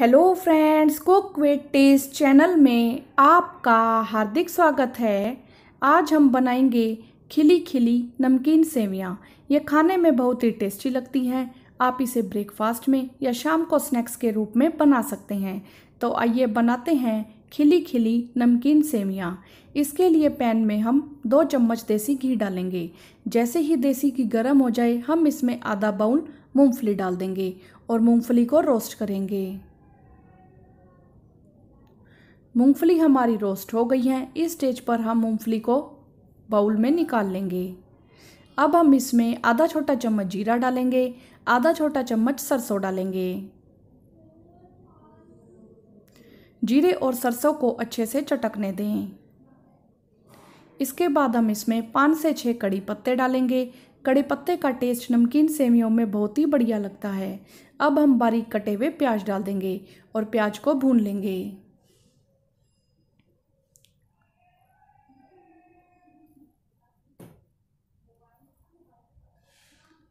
Hello friends cook with taste channel में आपका हार्दिक स्वागत है आज हम बनाएंगे खिली खिली नमकीन सेवियाँ ये खाने में बहुत ही टेस्टी लगती हैं आप इसे ब्रेकफास्ट में या शाम को स्नैक्स के रूप में बना सकते हैं तो आइए बनाते हैं खिली खिली नमकीन सेवियाँ इसके लिए पैन में हम दो चम्मच देसी घी डालेंगे जैसे ही देसी घी गर्म हो जाए हम इसमें आधा बाउल मूँगफली डाल देंगे और मूँगफली को रोस्ट करेंगे मूंगफली हमारी रोस्ट हो गई हैं इस स्टेज पर हम मूंगफली को बाउल में निकाल लेंगे अब हम इसमें आधा छोटा चम्मच जीरा डालेंगे आधा छोटा चम्मच सरसों डालेंगे जीरे और सरसों को अच्छे से चटकने दें इसके बाद हम इसमें पाँच से छः कड़ी पत्ते डालेंगे कड़ी पत्ते का टेस्ट नमकीन सेवियों में बहुत ही बढ़िया लगता है अब हम बारीक कटे हुए प्याज डाल देंगे और प्याज को भून लेंगे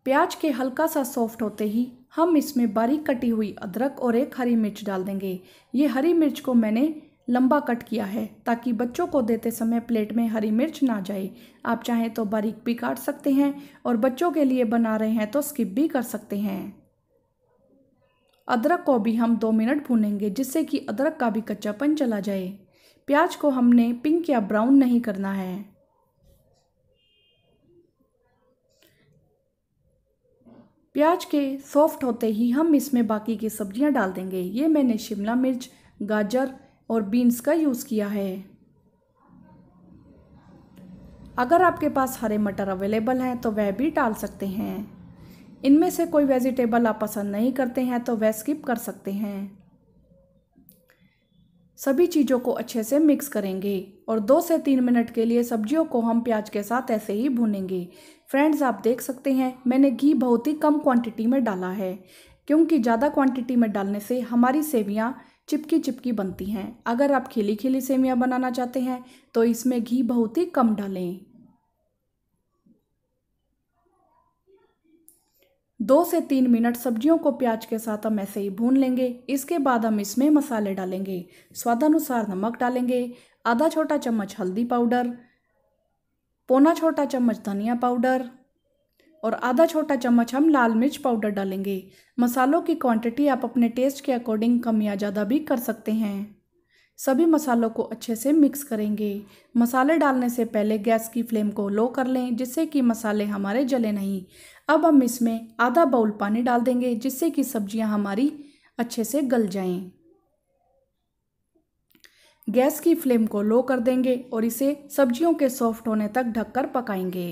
प्याज के हल्का सा सॉफ्ट होते ही हम इसमें बारीक कटी हुई अदरक और एक हरी मिर्च डाल देंगे ये हरी मिर्च को मैंने लंबा कट किया है ताकि बच्चों को देते समय प्लेट में हरी मिर्च ना जाए आप चाहें तो बारीक भी काट सकते हैं और बच्चों के लिए बना रहे हैं तो स्किप भी कर सकते हैं अदरक को भी हम दो मिनट भूनेंगे जिससे कि अदरक का भी कच्चापन चला जाए प्याज को हमने पिंक या ब्राउन नहीं करना है प्याज के सॉफ्ट होते ही हम इसमें बाकी की सब्जियां डाल देंगे ये मैंने शिमला मिर्च गाजर और बीन्स का यूज़ किया है अगर आपके पास हरे मटर अवेलेबल हैं तो वह भी डाल सकते हैं इनमें से कोई वेजिटेबल आप पसंद नहीं करते हैं तो वह स्किप कर सकते हैं सभी चीज़ों को अच्छे से मिक्स करेंगे और दो से तीन मिनट के लिए सब्जियों को हम प्याज के साथ ऐसे ही भुनेंगे फ्रेंड्स आप देख सकते हैं मैंने घी बहुत ही कम क्वांटिटी में डाला है क्योंकि ज़्यादा क्वांटिटी में डालने से हमारी सेवियाँ चिपकी चिपकी बनती हैं अगर आप खिली खिली सेवियाँ बनाना चाहते हैं तो इसमें घी बहुत ही कम डालें दो से तीन मिनट सब्जियों को प्याज के साथ हम ऐसे ही भून लेंगे इसके बाद हम इसमें मसाले डालेंगे स्वादानुसार नमक डालेंगे आधा छोटा चम्मच हल्दी पाउडर पौना छोटा चम्मच धनिया पाउडर और आधा छोटा चम्मच हम लाल मिर्च पाउडर डालेंगे मसालों की क्वांटिटी आप अपने टेस्ट के अकॉर्डिंग कम या ज़्यादा भी कर सकते हैं सभी मसालों को अच्छे से मिक्स करेंगे मसाले डालने से पहले गैस की फ्लेम को लो कर लें जिससे कि मसाले हमारे जले नहीं अब हम इसमें आधा बाउल पानी डाल देंगे जिससे कि सब्जियां हमारी अच्छे से गल जाएं। गैस की फ्लेम को लो कर देंगे और इसे सब्जियों के सॉफ्ट होने तक ढककर पकाएंगे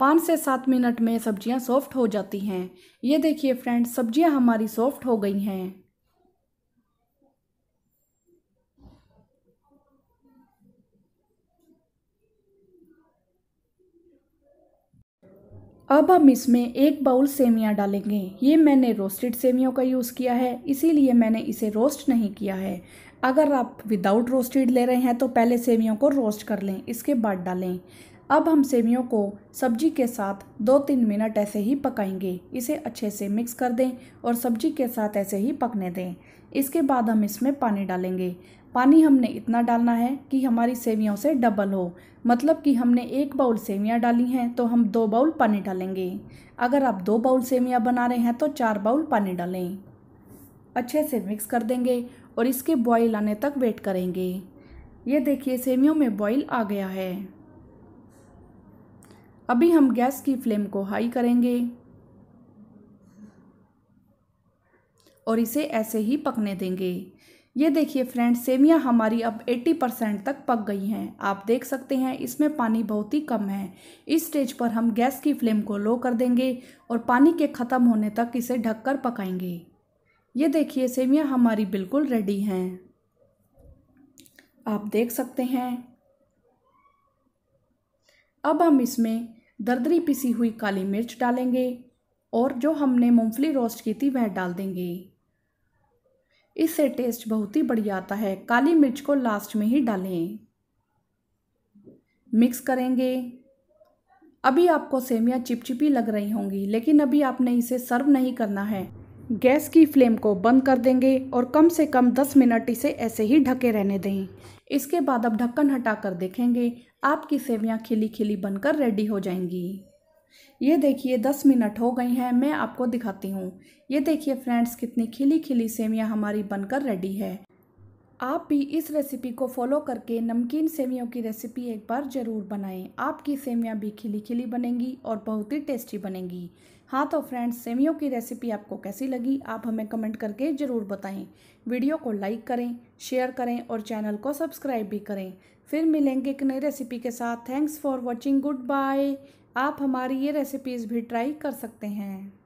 पाँच से सात मिनट में सब्जियां सॉफ्ट हो जाती हैं ये देखिए फ्रेंड्स सब्जियां हमारी सॉफ्ट हो गई हैं अब हम इसमें एक बाउल सेवियाँ डालेंगे ये मैंने रोस्टेड सेवियों का यूज़ किया है इसीलिए मैंने इसे रोस्ट नहीं किया है अगर आप विदाउट रोस्टेड ले रहे हैं तो पहले सेवियों को रोस्ट कर लें इसके बाद डालें अब हम सेवियों को सब्जी के साथ दो तीन मिनट ऐसे ही पकाएंगे इसे अच्छे से मिक्स कर दें और सब्जी के साथ ऐसे ही पकने दें इसके बाद हम इसमें पानी डालेंगे पानी हमने इतना डालना है कि हमारी सेवियों से डबल हो मतलब कि हमने एक बाउल सेवियाँ डाली हैं तो हम दो बाउल पानी डालेंगे अगर आप दो बाउल सेवियाँ बना रहे हैं तो चार बाउल पानी डालें अच्छे से मिक्स कर देंगे और इसके बॉईल आने तक वेट करेंगे ये देखिए सेवियों में बॉईल आ गया है अभी हम गैस की फ्लेम को हाई करेंगे और इसे ऐसे ही पकने देंगे ये देखिए फ्रेंड्स सेमियाँ हमारी अब 80 परसेंट तक पक गई हैं आप देख सकते हैं इसमें पानी बहुत ही कम है इस स्टेज पर हम गैस की फ्लेम को लो कर देंगे और पानी के ख़त्म होने तक इसे ढककर पकाएंगे ये देखिए सेमियाँ हमारी बिल्कुल रेडी हैं आप देख सकते हैं अब हम इसमें दरदरी पिसी हुई काली मिर्च डालेंगे और जो हमने मूंगफली रोस्ट की थी वह डाल देंगे इससे टेस्ट बहुत ही बढ़िया आता है काली मिर्च को लास्ट में ही डालें मिक्स करेंगे अभी आपको सेमियाँ चिपचिपी लग रही होंगी लेकिन अभी आपने इसे सर्व नहीं करना है गैस की फ्लेम को बंद कर देंगे और कम से कम 10 मिनट इसे ऐसे ही ढके रहने दें इसके बाद अब ढक्कन हटाकर देखेंगे आपकी सेवियाँ खिली खिली बनकर रेडी हो जाएंगी ये देखिए दस मिनट हो गई हैं मैं आपको दिखाती हूँ ये देखिए फ्रेंड्स कितनी खिली खिली सेवियाँ हमारी बनकर रेडी है आप भी इस रेसिपी को फॉलो करके नमकीन सेवियों की रेसिपी एक बार ज़रूर बनाएं आपकी सेवियां भी खिली खिली बनेंगी और बहुत ही टेस्टी बनेंगी हाँ तो फ्रेंड्स सेवियों की रेसिपी आपको कैसी लगी आप हमें कमेंट करके ज़रूर बताएं वीडियो को लाइक करें शेयर करें और चैनल को सब्सक्राइब भी करें फिर मिलेंगे एक नई रेसिपी के साथ thanks for watching good bye आप हमारी ये रेसिपीज़ भी ट्राई कर सकते हैं